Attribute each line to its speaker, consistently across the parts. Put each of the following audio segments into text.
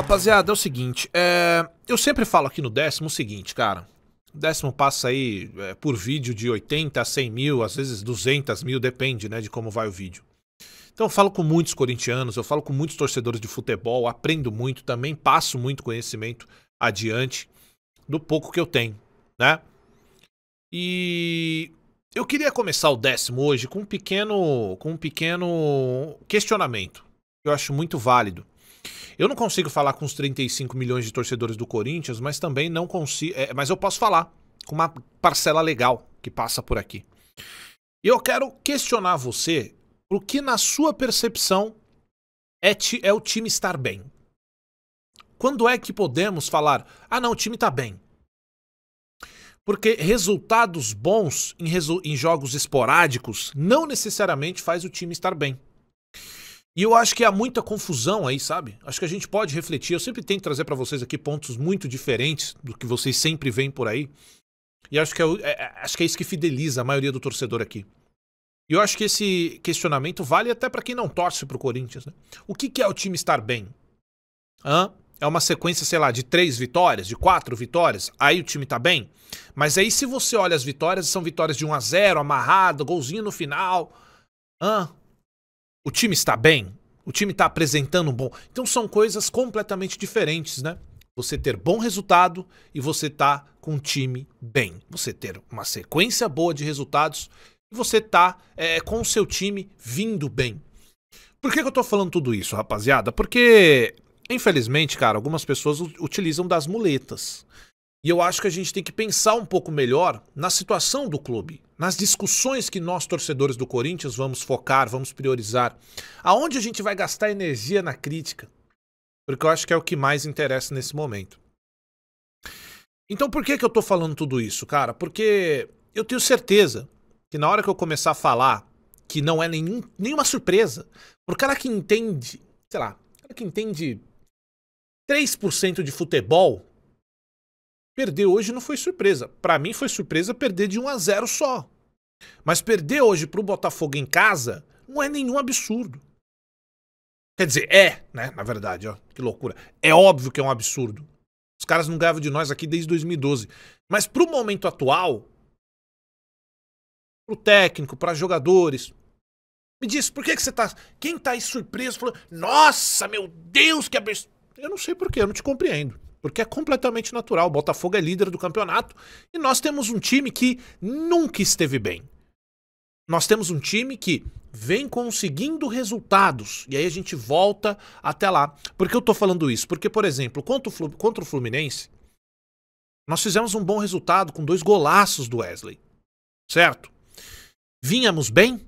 Speaker 1: rapaziada, é o seguinte. É... Eu sempre falo aqui no décimo o seguinte, cara. O décimo passa aí é, por vídeo de 80 a 100 mil, às vezes 200 mil, depende né, de como vai o vídeo. Então eu falo com muitos corintianos, eu falo com muitos torcedores de futebol, aprendo muito também, passo muito conhecimento adiante do pouco que eu tenho, né? E eu queria começar o décimo hoje com um pequeno, com um pequeno questionamento que eu acho muito válido. Eu não consigo falar com os 35 milhões de torcedores do Corinthians, mas também não consigo. É, mas eu posso falar com uma parcela legal que passa por aqui. E eu quero questionar você o que, na sua percepção, é, ti, é o time estar bem. Quando é que podemos falar, ah, não, o time está bem? Porque resultados bons em, resu em jogos esporádicos não necessariamente faz o time estar bem. E eu acho que há muita confusão aí, sabe? Acho que a gente pode refletir. Eu sempre tento trazer para vocês aqui pontos muito diferentes do que vocês sempre veem por aí. E acho que é, é, é, acho que é isso que fideliza a maioria do torcedor aqui. E eu acho que esse questionamento vale até para quem não torce pro Corinthians. Né? O que, que é o time estar bem? Hã? É uma sequência, sei lá, de três vitórias, de quatro vitórias, aí o time tá bem. Mas aí se você olha as vitórias, são vitórias de 1 a 0 amarrado, golzinho no final. Hã? O time está bem? o time está apresentando um bom. Então são coisas completamente diferentes, né? Você ter bom resultado e você tá com o time bem. Você ter uma sequência boa de resultados e você tá é, com o seu time vindo bem. Por que, que eu tô falando tudo isso, rapaziada? Porque, infelizmente, cara, algumas pessoas utilizam das muletas. E eu acho que a gente tem que pensar um pouco melhor na situação do clube, nas discussões que nós, torcedores do Corinthians, vamos focar, vamos priorizar. Aonde a gente vai gastar energia na crítica? Porque eu acho que é o que mais interessa nesse momento. Então por que, que eu tô falando tudo isso, cara? Porque eu tenho certeza que na hora que eu começar a falar, que não é nenhum, nenhuma surpresa, pro cara que entende, sei lá, cara que entende 3% de futebol, Perder hoje não foi surpresa. Para mim foi surpresa perder de 1 a 0 só. Mas perder hoje pro Botafogo em casa não é nenhum absurdo. Quer dizer, é, né? Na verdade, ó, que loucura. É óbvio que é um absurdo. Os caras não ganhavam de nós aqui desde 2012. Mas pro momento atual, pro técnico, para jogadores, me diz, por que, que você tá. Quem tá aí surpreso falando, nossa, meu Deus, que absurdo. Eu não sei porquê, eu não te compreendo porque é completamente natural. O Botafogo é líder do campeonato e nós temos um time que nunca esteve bem. Nós temos um time que vem conseguindo resultados. E aí a gente volta até lá. Por que eu tô falando isso? Porque, por exemplo, contra o Fluminense, nós fizemos um bom resultado com dois golaços do Wesley. Certo? Vínhamos bem?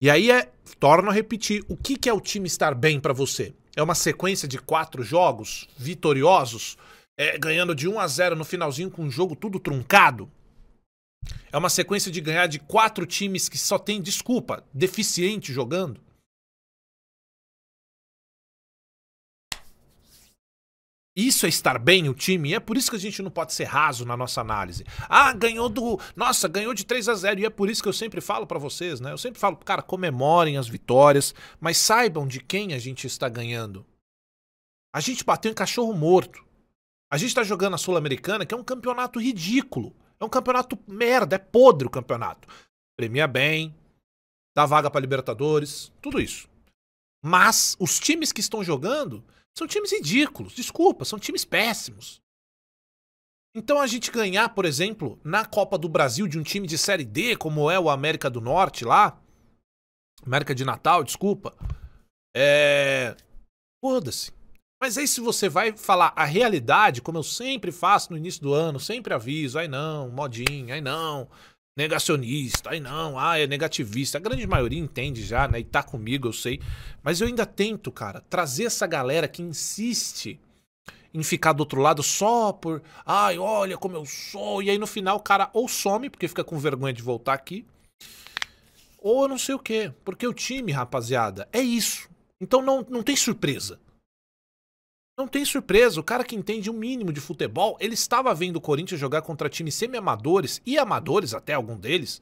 Speaker 1: E aí é, torno a repetir, o que, que é o time estar bem para você? é uma sequência de quatro jogos vitoriosos, é, ganhando de 1 a 0 no finalzinho com um jogo tudo truncado. É uma sequência de ganhar de quatro times que só tem desculpa, deficiente jogando. Isso é estar bem o time, e é por isso que a gente não pode ser raso na nossa análise. Ah, ganhou do. Nossa, ganhou de 3 a 0 e é por isso que eu sempre falo para vocês, né? Eu sempre falo, cara, comemorem as vitórias, mas saibam de quem a gente está ganhando. A gente bateu em cachorro morto. A gente está jogando a Sul-Americana, que é um campeonato ridículo. É um campeonato merda, é podre o campeonato. Premia bem, dá vaga para Libertadores, tudo isso. Mas os times que estão jogando são times ridículos, desculpa, são times péssimos. Então a gente ganhar, por exemplo, na Copa do Brasil de um time de Série D, como é o América do Norte lá, América de Natal, desculpa, é. Foda-se. Mas aí se você vai falar a realidade, como eu sempre faço no início do ano, sempre aviso, aí não, modinha, aí não, negacionista, aí não, ah, é negativista. A grande maioria entende já, né? E tá comigo, eu sei. Mas eu ainda tento, cara, trazer essa galera que insiste em ficar do outro lado só por, ai, olha como eu sou. E aí no final o cara ou some, porque fica com vergonha de voltar aqui, ou não sei o quê. Porque o time, rapaziada, é isso. Então não, não tem surpresa. Não tem surpresa, o cara que entende o um mínimo de futebol, ele estava vendo o Corinthians jogar contra times semi-amadores e amadores, até algum deles,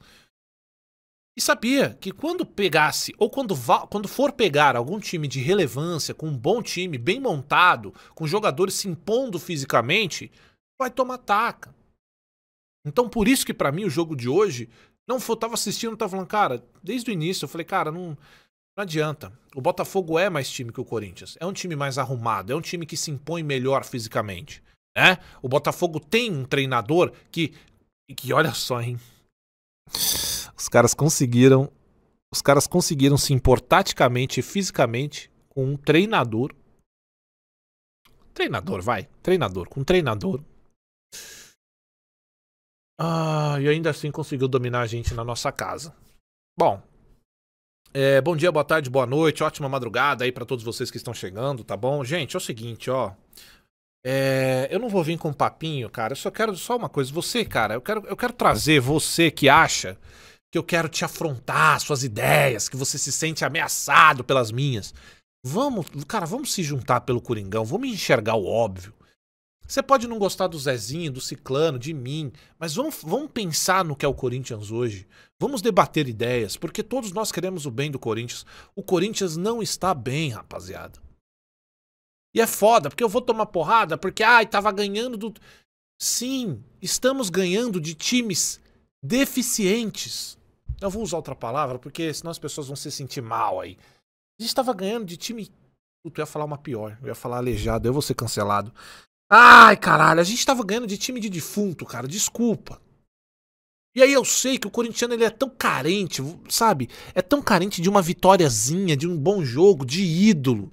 Speaker 1: e sabia que quando pegasse, ou quando, quando for pegar algum time de relevância, com um bom time, bem montado, com jogadores se impondo fisicamente, vai tomar taca. Então por isso que para mim o jogo de hoje, não eu tava assistindo, tava falando, cara, desde o início eu falei, cara, não não adianta. O Botafogo é mais time que o Corinthians. É um time mais arrumado, é um time que se impõe melhor fisicamente. Né? O Botafogo tem um treinador que. que olha só, hein? Os caras conseguiram. Os caras conseguiram se impor taticamente e fisicamente com um treinador. Treinador, vai. Treinador, com um treinador. Ah, e ainda assim conseguiu dominar a gente na nossa casa. Bom, é, bom dia, boa tarde, boa noite, ótima madrugada aí para todos vocês que estão chegando, tá bom? Gente, é o seguinte, ó. É, eu não vou vir com papinho, cara. Eu só quero só uma coisa. Você, cara, eu quero, eu quero trazer você que acha que eu quero te afrontar, suas ideias, que você se sente ameaçado pelas minhas. Vamos, cara, vamos se juntar pelo Coringão, vamos enxergar o óbvio. Você pode não gostar do Zezinho, do Ciclano, de mim, mas vamos, vamos pensar no que é o Corinthians hoje. Vamos debater ideias, porque todos nós queremos o bem do Corinthians. O Corinthians não está bem, rapaziada. E é foda, porque eu vou tomar porrada, porque, ai, tava ganhando do. Sim, estamos ganhando de times deficientes. Eu vou usar outra palavra, porque senão as pessoas vão se sentir mal aí. A gente tava ganhando de time. Puta, eu ia falar uma pior. Eu ia falar aleijado, eu vou ser cancelado. Ai, caralho, a gente tava ganhando de time de defunto, cara, desculpa. E aí eu sei que o corintiano ele é tão carente, sabe? É tão carente de uma vitóriazinha, de um bom jogo, de ídolo.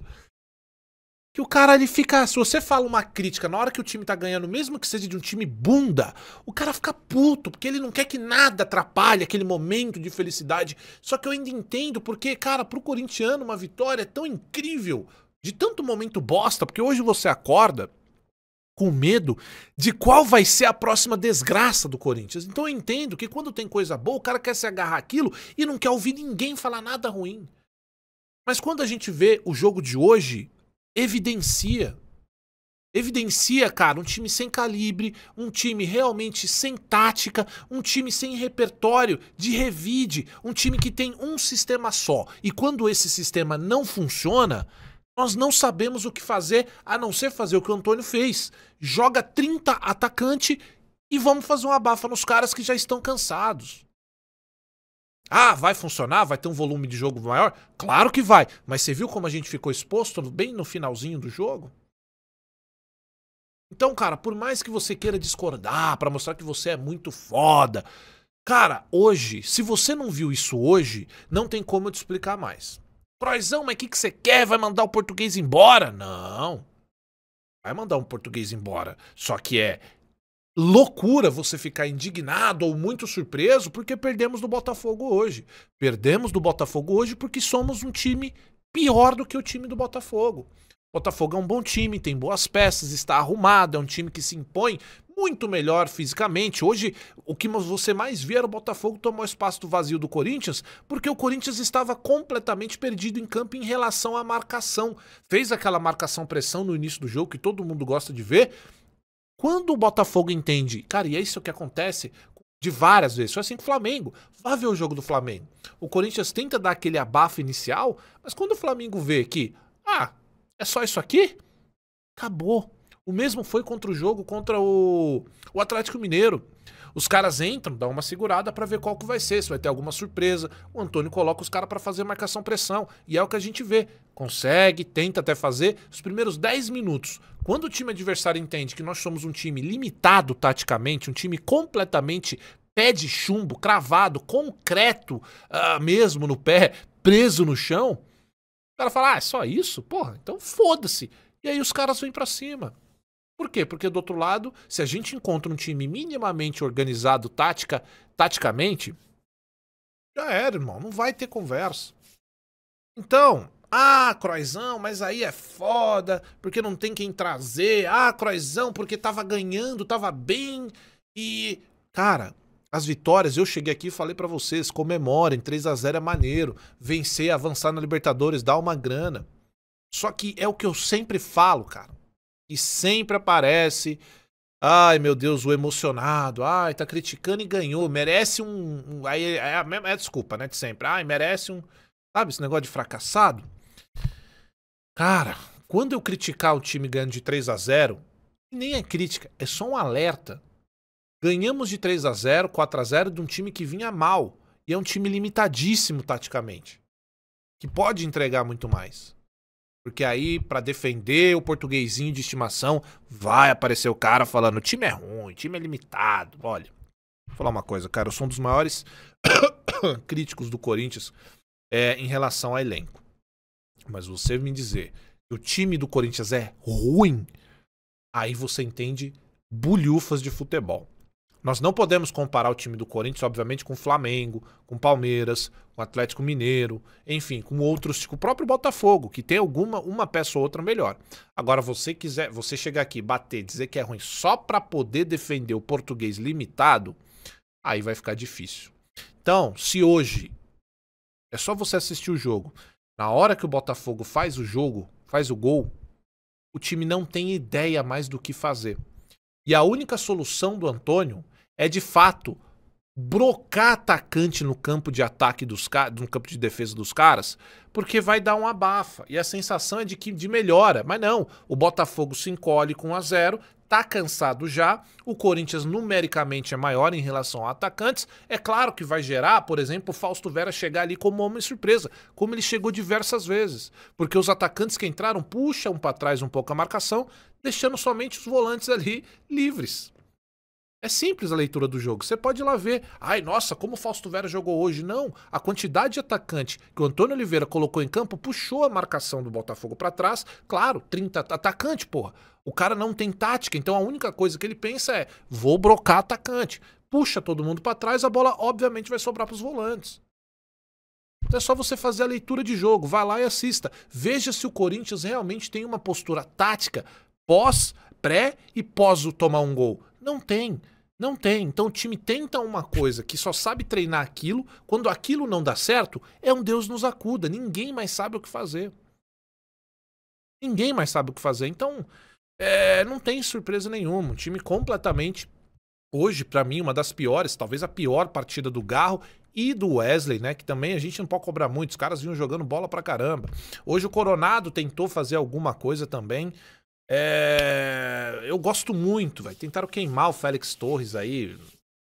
Speaker 1: Que o cara ele fica, se você fala uma crítica na hora que o time tá ganhando, mesmo que seja de um time bunda, o cara fica puto, porque ele não quer que nada atrapalhe aquele momento de felicidade. Só que eu ainda entendo porque, cara, pro corintiano uma vitória é tão incrível, de tanto momento bosta, porque hoje você acorda com medo de qual vai ser a próxima desgraça do Corinthians. Então eu entendo que quando tem coisa boa, o cara quer se agarrar aquilo e não quer ouvir ninguém falar nada ruim. Mas quando a gente vê o jogo de hoje, evidencia. Evidencia, cara, um time sem calibre, um time realmente sem tática, um time sem repertório de revide, um time que tem um sistema só. E quando esse sistema não funciona, nós não sabemos o que fazer a não ser fazer o que o Antônio fez. Joga 30 atacante e vamos fazer uma abafa nos caras que já estão cansados. Ah, vai funcionar? Vai ter um volume de jogo maior? Claro que vai, mas você viu como a gente ficou exposto bem no finalzinho do jogo? Então, cara, por mais que você queira discordar para mostrar que você é muito foda, cara, hoje, se você não viu isso hoje, não tem como eu te explicar mais. Troizão, mas o que, que você quer? Vai mandar o português embora? Não. Vai mandar um português embora. Só que é loucura você ficar indignado ou muito surpreso porque perdemos do Botafogo hoje. Perdemos do Botafogo hoje porque somos um time pior do que o time do Botafogo. Botafogo é um bom time, tem boas peças, está arrumado, é um time que se impõe, muito melhor fisicamente. Hoje, o que você mais vê era o Botafogo tomar o espaço do vazio do Corinthians, porque o Corinthians estava completamente perdido em campo em relação à marcação. Fez aquela marcação-pressão no início do jogo que todo mundo gosta de ver. Quando o Botafogo entende, cara, e é isso que acontece de várias vezes. Foi assim com o Flamengo. Vá ver o jogo do Flamengo. O Corinthians tenta dar aquele abafo inicial, mas quando o Flamengo vê que, ah, é só isso aqui, acabou. O mesmo foi contra o jogo contra o, o Atlético Mineiro. Os caras entram, dão uma segurada para ver qual que vai ser, se vai ter alguma surpresa. O Antônio coloca os caras para fazer marcação pressão, e é o que a gente vê. Consegue, tenta até fazer os primeiros 10 minutos. Quando o time adversário entende que nós somos um time limitado taticamente, um time completamente pé de chumbo, cravado, concreto, uh, mesmo no pé, preso no chão, o cara fala: "Ah, é só isso? Porra, então foda-se". E aí os caras vêm para cima. Por quê? Porque do outro lado, se a gente encontra um time minimamente organizado tática, taticamente, já era, irmão, não vai ter conversa. Então, ah, Croizão, mas aí é foda, porque não tem quem trazer. Ah, Croizão, porque tava ganhando, tava bem. E, cara, as vitórias, eu cheguei aqui e falei para vocês, comemorem, 3 a 0 é maneiro, vencer, avançar na Libertadores, dá uma grana. Só que é o que eu sempre falo, cara que sempre aparece. Ai, meu Deus, o emocionado. Ai, tá criticando e ganhou. Merece um. um aí é, é a mesma. É, desculpa, né? De sempre. Ai, merece um. Sabe, esse negócio de fracassado? Cara, quando eu criticar o time ganhando de 3 a 0 nem é crítica, é só um alerta. Ganhamos de 3 a 0 4 a 0 de um time que vinha mal. E é um time limitadíssimo taticamente. Que pode entregar muito mais. Porque aí, para defender o portuguesinho de estimação, vai aparecer o cara falando: o time é ruim, o time é limitado. Olha, vou falar uma coisa, cara. Eu sou um dos maiores críticos do Corinthians é, em relação a elenco. Mas você me dizer que o time do Corinthians é ruim, aí você entende bulhufas de futebol. Nós não podemos comparar o time do Corinthians, obviamente, com o Flamengo, com o Palmeiras, com o Atlético Mineiro, enfim, com outros, com o próprio Botafogo, que tem alguma uma peça ou outra melhor. Agora, você quiser, você chegar aqui, bater, dizer que é ruim só para poder defender o português limitado, aí vai ficar difícil. Então, se hoje é só você assistir o jogo, na hora que o Botafogo faz o jogo, faz o gol, o time não tem ideia mais do que fazer. E a única solução do Antônio é de fato brocar atacante no campo de ataque dos caras, no campo de defesa dos caras, porque vai dar um abafa. E a sensação é de que de melhora, mas não. O Botafogo se encolhe com 1 a 0, tá cansado já. O Corinthians numericamente é maior em relação a atacantes. É claro que vai gerar, por exemplo, o Fausto Vera chegar ali como homem surpresa, como ele chegou diversas vezes, porque os atacantes que entraram puxam para trás um pouco a marcação, deixando somente os volantes ali livres. É simples a leitura do jogo. Você pode ir lá ver. Ai, nossa, como o Fausto Vera jogou hoje. Não. A quantidade de atacante que o Antônio Oliveira colocou em campo puxou a marcação do Botafogo para trás. Claro, 30 atacante, porra. O cara não tem tática, então a única coisa que ele pensa é: vou brocar atacante. Puxa todo mundo para trás, a bola obviamente vai sobrar para os volantes. Então é só você fazer a leitura de jogo, vá lá e assista. Veja se o Corinthians realmente tem uma postura tática pós, pré e pós o tomar um gol. Não tem. Não tem. Então o time tenta uma coisa que só sabe treinar aquilo. Quando aquilo não dá certo, é um Deus nos acuda. Ninguém mais sabe o que fazer. Ninguém mais sabe o que fazer. Então, é, não tem surpresa nenhuma. Um time completamente. Hoje, para mim, uma das piores, talvez a pior partida do Garro e do Wesley, né? Que também a gente não pode cobrar muito. Os caras vinham jogando bola pra caramba. Hoje o Coronado tentou fazer alguma coisa também. É eu gosto muito, velho. Tentaram queimar o Félix Torres aí.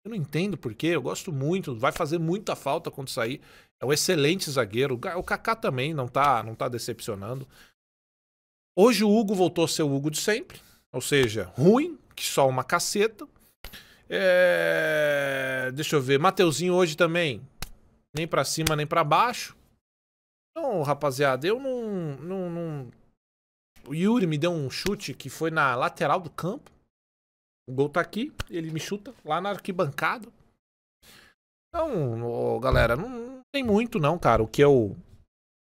Speaker 1: Eu não entendo porquê, eu gosto muito. Vai fazer muita falta quando sair. É um excelente zagueiro. O Kaká também não tá, não tá decepcionando. Hoje o Hugo voltou a ser o Hugo de sempre. Ou seja, ruim, que só uma caceta. É... Deixa eu ver. Mateuzinho hoje também. Nem para cima, nem para baixo. Então, rapaziada, eu não, não, não o Yuri me deu um chute que foi na lateral do campo. O gol tá aqui, ele me chuta lá na arquibancada. Então, galera, não, não tem muito não, cara. O que eu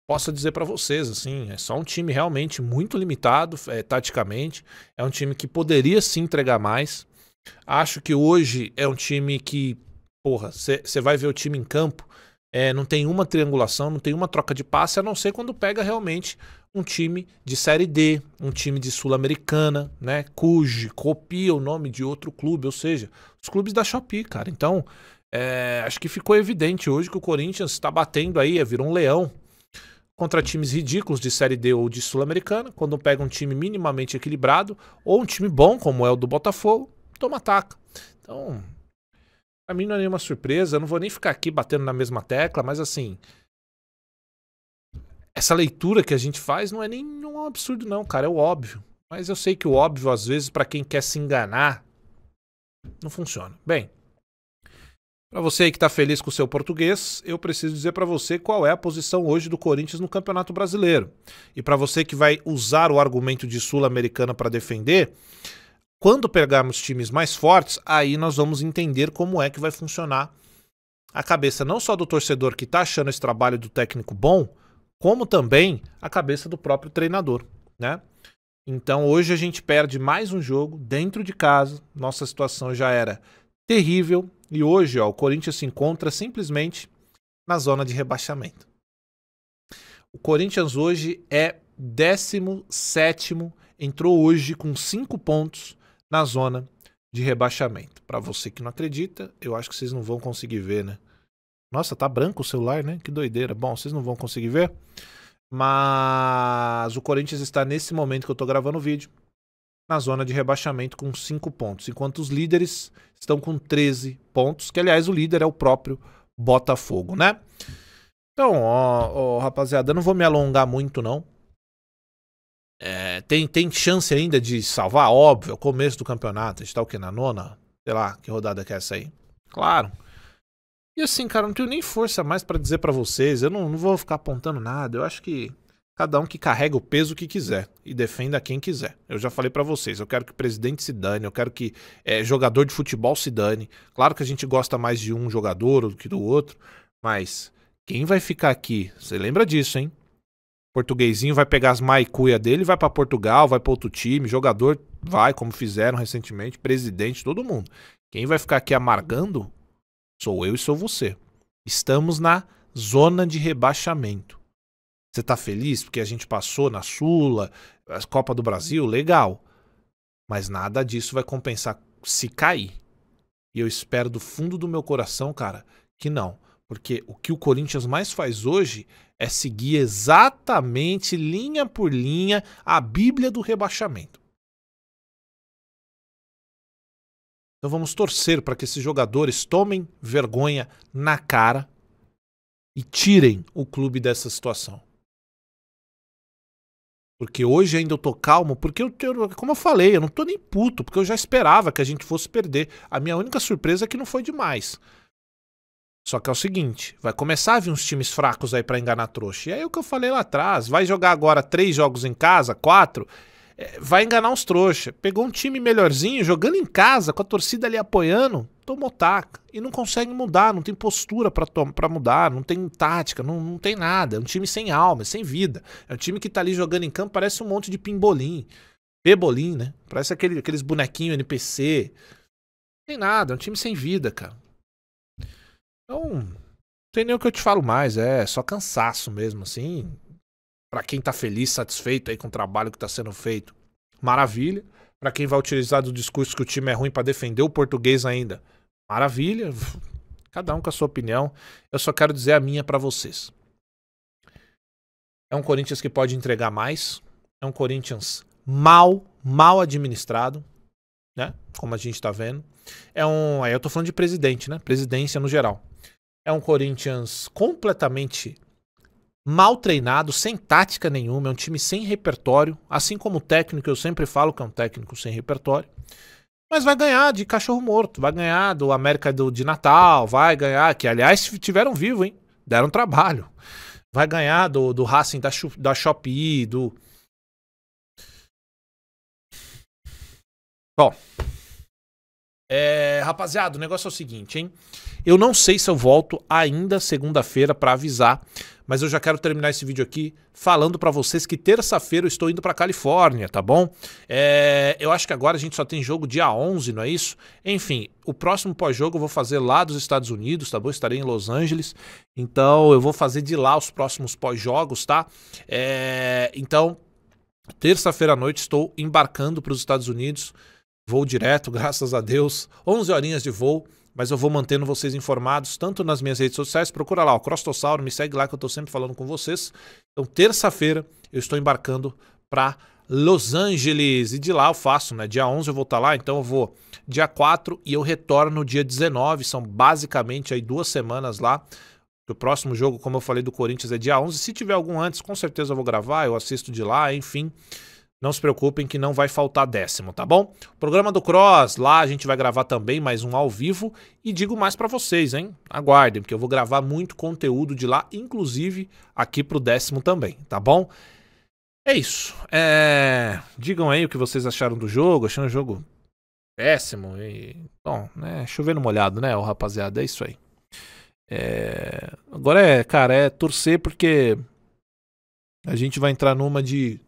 Speaker 1: posso dizer para vocês, assim, é só um time realmente muito limitado é, taticamente. É um time que poderia se entregar mais. Acho que hoje é um time que, porra, você vai ver o time em campo é, não tem uma triangulação, não tem uma troca de passe, a não ser quando pega realmente um time de Série D, um time de Sul-Americana, né? copia o nome de outro clube, ou seja, os clubes da Shopee, cara. Então, é, acho que ficou evidente hoje que o Corinthians está batendo aí, é, virou um leão contra times ridículos de Série D ou de Sul-Americana, quando pega um time minimamente equilibrado, ou um time bom, como é o do Botafogo, toma ataca. Então, Pra mim não é nenhuma surpresa, eu não vou nem ficar aqui batendo na mesma tecla, mas assim. Essa leitura que a gente faz não é nenhum absurdo, não, cara, é o óbvio. Mas eu sei que o óbvio, às vezes, para quem quer se enganar, não funciona. Bem, para você aí que está feliz com o seu português, eu preciso dizer para você qual é a posição hoje do Corinthians no Campeonato Brasileiro. E para você que vai usar o argumento de Sul-Americana para defender, quando pegarmos times mais fortes, aí nós vamos entender como é que vai funcionar a cabeça não só do torcedor que está achando esse trabalho do técnico bom, como também a cabeça do próprio treinador, né? Então hoje a gente perde mais um jogo dentro de casa. Nossa situação já era terrível e hoje ó, o Corinthians se encontra simplesmente na zona de rebaixamento. O Corinthians hoje é 17 sétimo, entrou hoje com 5 pontos na zona de rebaixamento. Para você que não acredita, eu acho que vocês não vão conseguir ver, né? Nossa, tá branco o celular, né? Que doideira. Bom, vocês não vão conseguir ver. Mas o Corinthians está nesse momento que eu tô gravando o vídeo na zona de rebaixamento com 5 pontos, enquanto os líderes estão com 13 pontos, que aliás o líder é o próprio Botafogo, né? Então, ó, ó rapaziada, eu não vou me alongar muito não. É, tem, tem chance ainda de salvar? Óbvio, o começo do campeonato. A gente tá o quê? Na nona? Sei lá, que rodada que é essa aí? Claro. E assim, cara, não tenho nem força mais para dizer para vocês. Eu não, não vou ficar apontando nada. Eu acho que cada um que carrega o peso que quiser e defenda quem quiser. Eu já falei para vocês, eu quero que o presidente se dane, eu quero que é, jogador de futebol se dane. Claro que a gente gosta mais de um jogador do que do outro, mas quem vai ficar aqui? Você lembra disso, hein? Portuguesinho vai pegar as maicuia dele, vai para Portugal, vai para outro time, jogador vai, como fizeram recentemente, presidente, todo mundo. Quem vai ficar aqui amargando sou eu e sou você. Estamos na zona de rebaixamento. Você tá feliz porque a gente passou na Sula, a Copa do Brasil, legal. Mas nada disso vai compensar se cair. E eu espero do fundo do meu coração, cara, que não. Porque o que o Corinthians mais faz hoje é seguir exatamente, linha por linha, a Bíblia do rebaixamento. Então vamos torcer para que esses jogadores tomem vergonha na cara e tirem o clube dessa situação. Porque hoje ainda eu tô calmo, porque eu, eu como eu falei, eu não tô nem puto, porque eu já esperava que a gente fosse perder. A minha única surpresa é que não foi demais. Só que é o seguinte, vai começar a vir uns times fracos aí para enganar trouxa. E aí é o que eu falei lá atrás, vai jogar agora três jogos em casa, quatro, é, vai enganar uns trouxa. Pegou um time melhorzinho, jogando em casa, com a torcida ali apoiando, tomou taca. E não consegue mudar, não tem postura para mudar, não tem tática, não, não tem nada. É um time sem alma, sem vida. É um time que tá ali jogando em campo, parece um monte de pimbolim. Pebolim, né? Parece aquele, aqueles bonequinhos NPC. Não tem nada, é um time sem vida, cara. Então, não tem nem o que eu te falo mais, é só cansaço mesmo, assim. Para quem tá feliz, satisfeito aí com o trabalho que tá sendo feito, maravilha. Para quem vai utilizar do discurso que o time é ruim para defender o português ainda, maravilha. Cada um com a sua opinião. Eu só quero dizer a minha para vocês. É um Corinthians que pode entregar mais. É um Corinthians mal, mal administrado como a gente está vendo. É um, aí eu estou falando de presidente, né? Presidência no geral. É um Corinthians completamente mal treinado, sem tática nenhuma, é um time sem repertório, assim como o técnico, eu sempre falo que é um técnico sem repertório. Mas vai ganhar de cachorro morto, vai ganhar do América do, de Natal, vai ganhar, que aliás tiveram vivo, hein? Deram trabalho. Vai ganhar do, do Racing da, da Shopee, do. Bom, é, rapaziada, o negócio é o seguinte, hein? Eu não sei se eu volto ainda segunda-feira para avisar, mas eu já quero terminar esse vídeo aqui falando para vocês que terça-feira eu estou indo para Califórnia, tá bom? É, eu acho que agora a gente só tem jogo dia 11, não é isso? Enfim, o próximo pós-jogo eu vou fazer lá dos Estados Unidos, tá bom? Estarei em Los Angeles, então eu vou fazer de lá os próximos pós-jogos, tá? É, então, terça-feira à noite estou embarcando para os Estados Unidos Voo direto, graças a Deus. 11 horinhas de voo, mas eu vou mantendo vocês informados, tanto nas minhas redes sociais, procura lá, o Crostossauro, me segue lá que eu estou sempre falando com vocês. Então, terça-feira, eu estou embarcando para Los Angeles. E de lá eu faço, né? Dia 11 eu vou estar tá lá, então eu vou dia 4 e eu retorno dia 19. São basicamente aí duas semanas lá. O próximo jogo, como eu falei, do Corinthians é dia 11. Se tiver algum antes, com certeza eu vou gravar, eu assisto de lá, enfim. Não se preocupem que não vai faltar décimo, tá bom? Programa do Cross, lá a gente vai gravar também mais um ao vivo e digo mais para vocês, hein? Aguardem, porque eu vou gravar muito conteúdo de lá, inclusive aqui pro décimo também, tá bom? É isso. É... Digam aí o que vocês acharam do jogo, Acharam o jogo péssimo e bom, né? Chover molhado, né, o rapaziada, é isso aí. É... Agora é, cara, é torcer porque a gente vai entrar numa de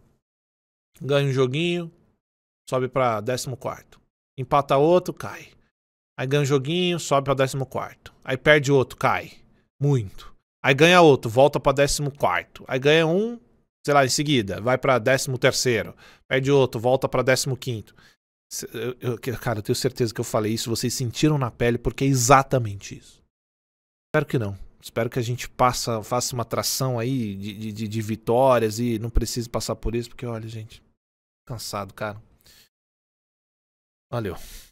Speaker 1: ganha um joguinho, sobe pra 14. Empata outro, cai. Aí ganha um joguinho, sobe pra 14. Aí perde outro, cai. Muito. Aí ganha outro, volta pra 14. Aí ganha um, sei lá, em seguida, vai pra 13. Perde outro, volta pra 15. Eu, eu, cara, eu tenho certeza que eu falei isso, vocês sentiram na pele, porque é exatamente isso. Espero que não. Espero que a gente passa, faça uma atração aí de, de, de vitórias e não precise passar por isso, porque olha, gente, Cansado, cara. Valeu.